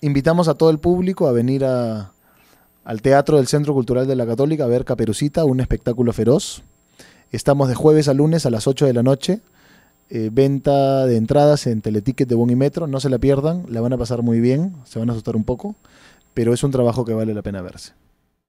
invitamos a todo el público a venir al Teatro del Centro Cultural de la Católica a ver Caperucita, un espectáculo feroz. Estamos de jueves a lunes a las 8 de la noche. Eh, venta de entradas en Teleticket de Bon y Metro. No se la pierdan, la van a pasar muy bien, se van a asustar un poco, pero es un trabajo que vale la pena verse.